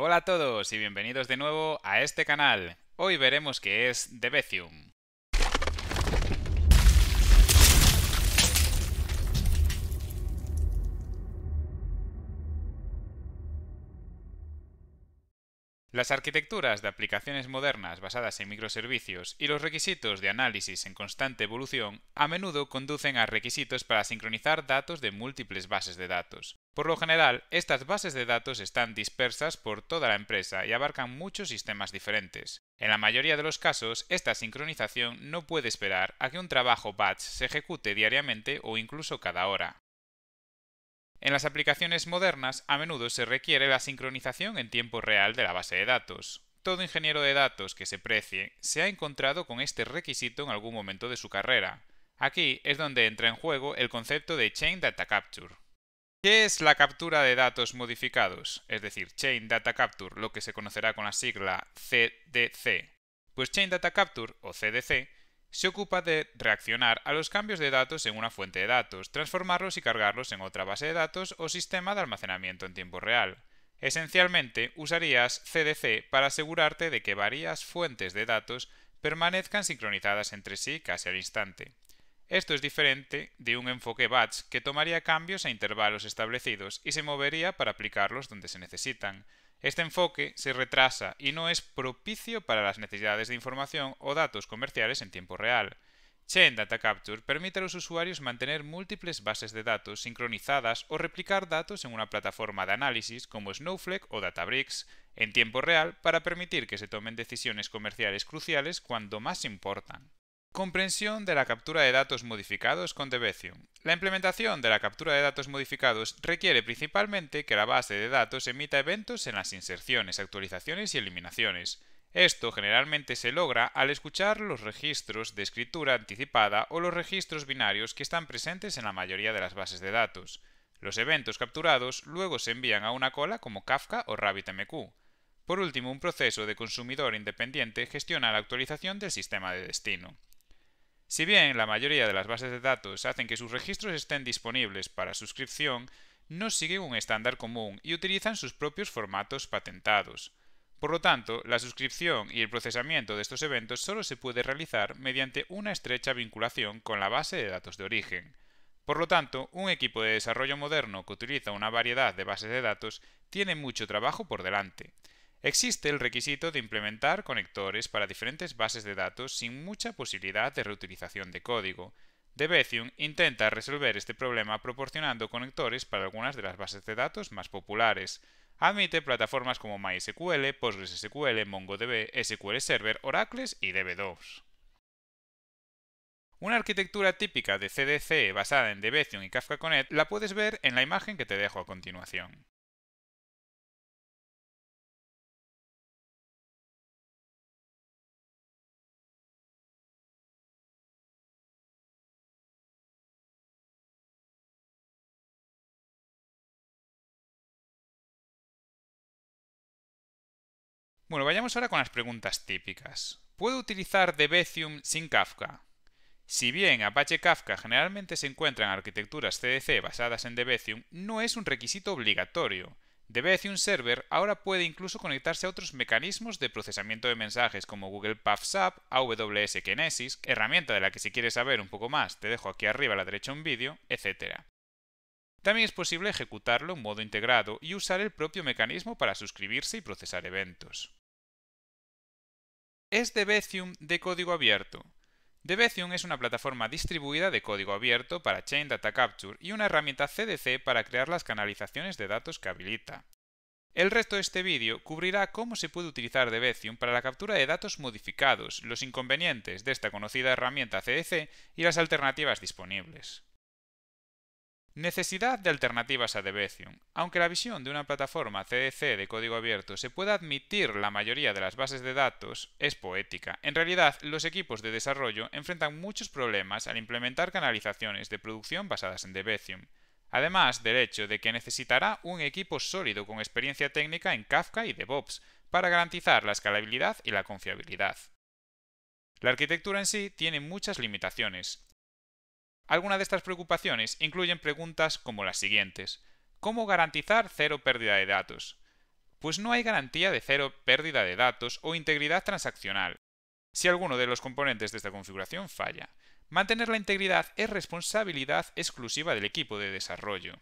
Hola a todos y bienvenidos de nuevo a este canal. Hoy veremos qué es Debecium. Las arquitecturas de aplicaciones modernas basadas en microservicios y los requisitos de análisis en constante evolución a menudo conducen a requisitos para sincronizar datos de múltiples bases de datos. Por lo general, estas bases de datos están dispersas por toda la empresa y abarcan muchos sistemas diferentes. En la mayoría de los casos, esta sincronización no puede esperar a que un trabajo batch se ejecute diariamente o incluso cada hora. En las aplicaciones modernas a menudo se requiere la sincronización en tiempo real de la base de datos. Todo ingeniero de datos que se precie se ha encontrado con este requisito en algún momento de su carrera. Aquí es donde entra en juego el concepto de Chain Data Capture. ¿Qué es la captura de datos modificados? Es decir, Chain Data Capture, lo que se conocerá con la sigla CDC. Pues Chain Data Capture, o CDC, se ocupa de reaccionar a los cambios de datos en una fuente de datos, transformarlos y cargarlos en otra base de datos o sistema de almacenamiento en tiempo real. Esencialmente, usarías CDC para asegurarte de que varias fuentes de datos permanezcan sincronizadas entre sí casi al instante. Esto es diferente de un enfoque batch que tomaría cambios a intervalos establecidos y se movería para aplicarlos donde se necesitan. Este enfoque se retrasa y no es propicio para las necesidades de información o datos comerciales en tiempo real. Chain Data Capture permite a los usuarios mantener múltiples bases de datos sincronizadas o replicar datos en una plataforma de análisis como Snowflake o Databricks en tiempo real para permitir que se tomen decisiones comerciales cruciales cuando más importan. Comprensión de la captura de datos modificados con Debezium. La implementación de la captura de datos modificados requiere principalmente que la base de datos emita eventos en las inserciones, actualizaciones y eliminaciones. Esto generalmente se logra al escuchar los registros de escritura anticipada o los registros binarios que están presentes en la mayoría de las bases de datos. Los eventos capturados luego se envían a una cola como Kafka o RabbitMQ. Por último, un proceso de consumidor independiente gestiona la actualización del sistema de destino. Si bien la mayoría de las bases de datos hacen que sus registros estén disponibles para suscripción, no siguen un estándar común y utilizan sus propios formatos patentados. Por lo tanto, la suscripción y el procesamiento de estos eventos solo se puede realizar mediante una estrecha vinculación con la base de datos de origen. Por lo tanto, un equipo de desarrollo moderno que utiliza una variedad de bases de datos tiene mucho trabajo por delante. Existe el requisito de implementar conectores para diferentes bases de datos sin mucha posibilidad de reutilización de código. Debezium intenta resolver este problema proporcionando conectores para algunas de las bases de datos más populares. Admite plataformas como MySQL, PostgreSQL, MongoDB, SQL Server, Oracles y DB2. Una arquitectura típica de CDC basada en Debezium y Kafka Connect la puedes ver en la imagen que te dejo a continuación. Bueno, vayamos ahora con las preguntas típicas. ¿Puedo utilizar Debezium sin Kafka? Si bien Apache Kafka generalmente se encuentra en arquitecturas CDC basadas en Debezium, no es un requisito obligatorio. Debezium Server ahora puede incluso conectarse a otros mecanismos de procesamiento de mensajes como Google App, AWS Kinesis, herramienta de la que si quieres saber un poco más te dejo aquí arriba a la derecha un vídeo, etc. También es posible ejecutarlo en modo integrado y usar el propio mecanismo para suscribirse y procesar eventos es Debezium de código abierto. Debezium es una plataforma distribuida de código abierto para Chain Data Capture y una herramienta CDC para crear las canalizaciones de datos que habilita. El resto de este vídeo cubrirá cómo se puede utilizar Debezium para la captura de datos modificados, los inconvenientes de esta conocida herramienta CDC y las alternativas disponibles. Necesidad de alternativas a Debezium. Aunque la visión de una plataforma CDC de código abierto se pueda admitir la mayoría de las bases de datos, es poética. En realidad, los equipos de desarrollo enfrentan muchos problemas al implementar canalizaciones de producción basadas en Debezium. Además del hecho de que necesitará un equipo sólido con experiencia técnica en Kafka y DevOps para garantizar la escalabilidad y la confiabilidad. La arquitectura en sí tiene muchas limitaciones, algunas de estas preocupaciones incluyen preguntas como las siguientes. ¿Cómo garantizar cero pérdida de datos? Pues no hay garantía de cero pérdida de datos o integridad transaccional si alguno de los componentes de esta configuración falla. Mantener la integridad es responsabilidad exclusiva del equipo de desarrollo.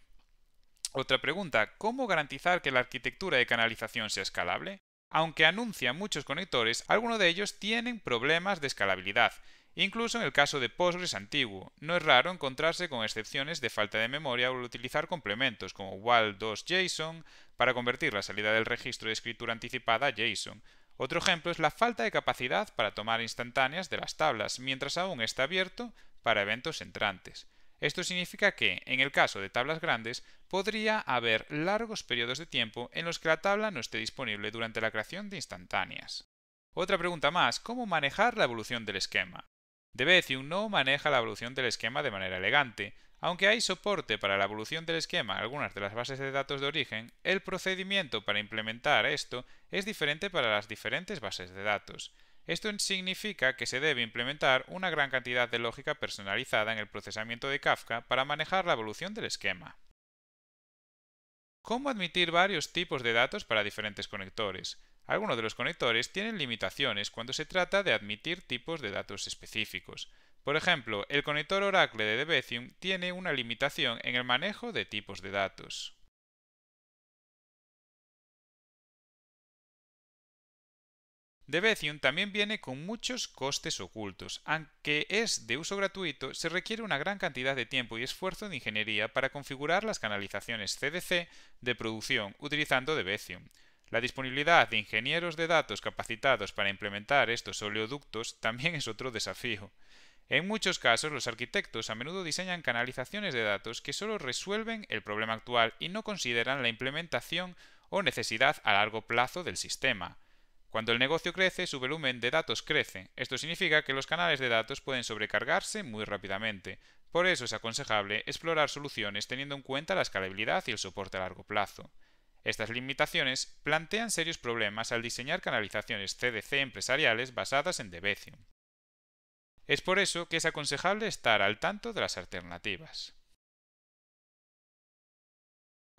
Otra pregunta, ¿cómo garantizar que la arquitectura de canalización sea escalable? Aunque anuncian muchos conectores, algunos de ellos tienen problemas de escalabilidad Incluso en el caso de Postgres antiguo, no es raro encontrarse con excepciones de falta de memoria o utilizar complementos como wal2json para convertir la salida del registro de escritura anticipada a JSON. Otro ejemplo es la falta de capacidad para tomar instantáneas de las tablas mientras aún está abierto para eventos entrantes. Esto significa que, en el caso de tablas grandes, podría haber largos periodos de tiempo en los que la tabla no esté disponible durante la creación de instantáneas. Otra pregunta más, ¿cómo manejar la evolución del esquema? Debezium no maneja la evolución del esquema de manera elegante. Aunque hay soporte para la evolución del esquema en algunas de las bases de datos de origen, el procedimiento para implementar esto es diferente para las diferentes bases de datos. Esto significa que se debe implementar una gran cantidad de lógica personalizada en el procesamiento de Kafka para manejar la evolución del esquema. ¿Cómo admitir varios tipos de datos para diferentes conectores? Algunos de los conectores tienen limitaciones cuando se trata de admitir tipos de datos específicos. Por ejemplo, el conector Oracle de Debezium tiene una limitación en el manejo de tipos de datos. Debezium también viene con muchos costes ocultos. Aunque es de uso gratuito, se requiere una gran cantidad de tiempo y esfuerzo de ingeniería para configurar las canalizaciones CDC de producción utilizando Debezium. La disponibilidad de ingenieros de datos capacitados para implementar estos oleoductos también es otro desafío. En muchos casos, los arquitectos a menudo diseñan canalizaciones de datos que solo resuelven el problema actual y no consideran la implementación o necesidad a largo plazo del sistema. Cuando el negocio crece, su volumen de datos crece. Esto significa que los canales de datos pueden sobrecargarse muy rápidamente. Por eso es aconsejable explorar soluciones teniendo en cuenta la escalabilidad y el soporte a largo plazo. Estas limitaciones plantean serios problemas al diseñar canalizaciones CDC empresariales basadas en Debezium. Es por eso que es aconsejable estar al tanto de las alternativas.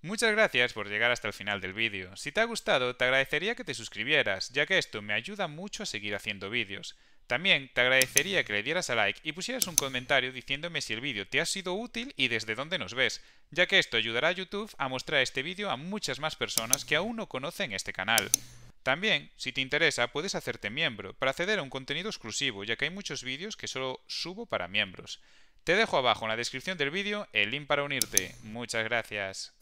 Muchas gracias por llegar hasta el final del vídeo. Si te ha gustado, te agradecería que te suscribieras, ya que esto me ayuda mucho a seguir haciendo vídeos. También te agradecería que le dieras a like y pusieras un comentario diciéndome si el vídeo te ha sido útil y desde dónde nos ves, ya que esto ayudará a YouTube a mostrar este vídeo a muchas más personas que aún no conocen este canal. También, si te interesa, puedes hacerte miembro para acceder a un contenido exclusivo, ya que hay muchos vídeos que solo subo para miembros. Te dejo abajo en la descripción del vídeo el link para unirte. Muchas gracias.